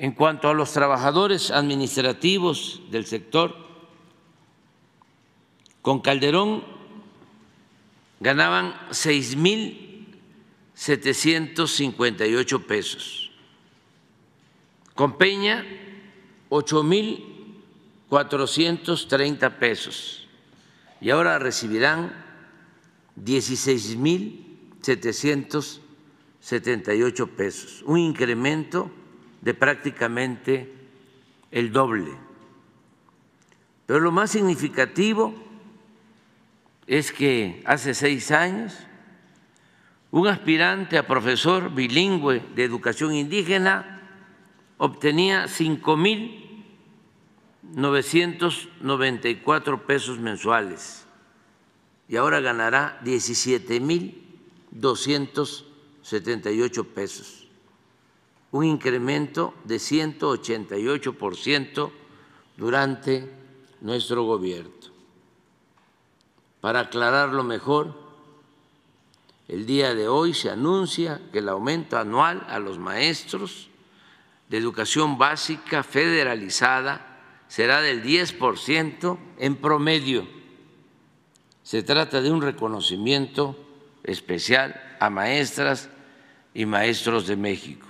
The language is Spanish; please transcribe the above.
En cuanto a los trabajadores administrativos del sector, con Calderón ganaban 6.758 pesos, con Peña 8.430 pesos y ahora recibirán 16.778 pesos, un incremento de prácticamente el doble. Pero lo más significativo es que hace seis años un aspirante a profesor bilingüe de educación indígena obtenía 5.994 pesos mensuales y ahora ganará 17.278 pesos un incremento de 188% durante nuestro gobierno. Para aclararlo mejor, el día de hoy se anuncia que el aumento anual a los maestros de educación básica federalizada será del 10% en promedio. Se trata de un reconocimiento especial a maestras y maestros de México.